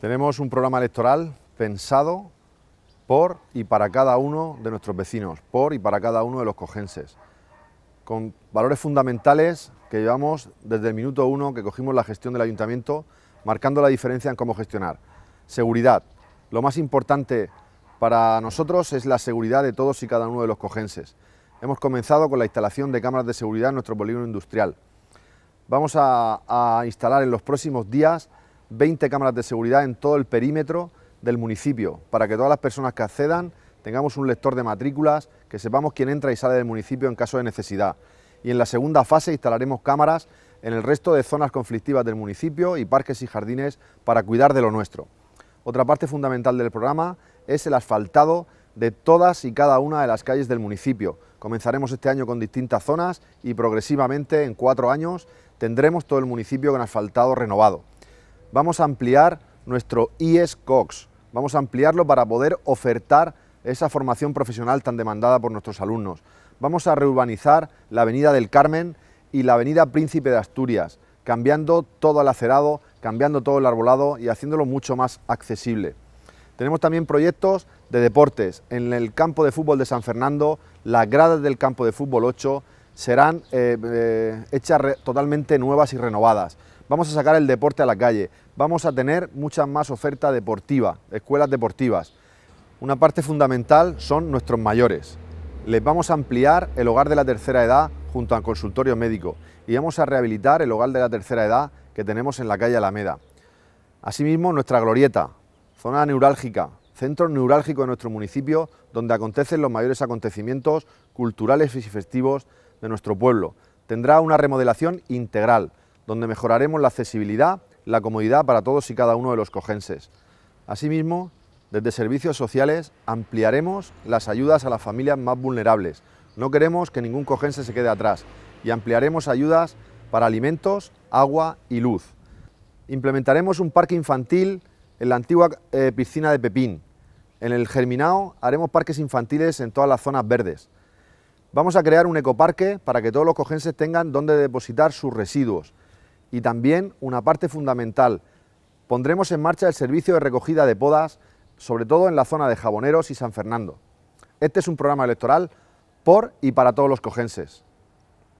Tenemos un programa electoral pensado por y para cada uno de nuestros vecinos, por y para cada uno de los cojenses, con valores fundamentales que llevamos desde el minuto uno que cogimos la gestión del ayuntamiento, marcando la diferencia en cómo gestionar. Seguridad. Lo más importante para nosotros es la seguridad de todos y cada uno de los cojenses. Hemos comenzado con la instalación de cámaras de seguridad en nuestro polígono industrial. Vamos a, a instalar en los próximos días 20 cámaras de seguridad en todo el perímetro del municipio, para que todas las personas que accedan tengamos un lector de matrículas, que sepamos quién entra y sale del municipio en caso de necesidad. Y en la segunda fase instalaremos cámaras en el resto de zonas conflictivas del municipio y parques y jardines para cuidar de lo nuestro. Otra parte fundamental del programa es el asfaltado de todas y cada una de las calles del municipio. Comenzaremos este año con distintas zonas y progresivamente en cuatro años tendremos todo el municipio con asfaltado renovado vamos a ampliar nuestro IES COX, vamos a ampliarlo para poder ofertar esa formación profesional tan demandada por nuestros alumnos. Vamos a reurbanizar la Avenida del Carmen y la Avenida Príncipe de Asturias, cambiando todo el acerado, cambiando todo el arbolado y haciéndolo mucho más accesible. Tenemos también proyectos de deportes. En el campo de fútbol de San Fernando, las gradas del campo de fútbol 8 serán eh, eh, hechas totalmente nuevas y renovadas vamos a sacar el deporte a la calle, vamos a tener muchas más oferta deportiva, escuelas deportivas. Una parte fundamental son nuestros mayores. Les vamos a ampliar el hogar de la tercera edad junto al consultorio médico y vamos a rehabilitar el hogar de la tercera edad que tenemos en la calle Alameda. Asimismo, nuestra glorieta, zona neurálgica, centro neurálgico de nuestro municipio, donde acontecen los mayores acontecimientos culturales y festivos de nuestro pueblo. Tendrá una remodelación integral, donde mejoraremos la accesibilidad, la comodidad para todos y cada uno de los cogenses. Asimismo, desde servicios sociales ampliaremos las ayudas a las familias más vulnerables. No queremos que ningún cogense se quede atrás y ampliaremos ayudas para alimentos, agua y luz. Implementaremos un parque infantil en la antigua eh, piscina de Pepín. En el Germinao haremos parques infantiles en todas las zonas verdes. Vamos a crear un ecoparque para que todos los cogenses tengan donde depositar sus residuos y también una parte fundamental. Pondremos en marcha el servicio de recogida de podas, sobre todo en la zona de Jaboneros y San Fernando. Este es un programa electoral por y para todos los cojenses.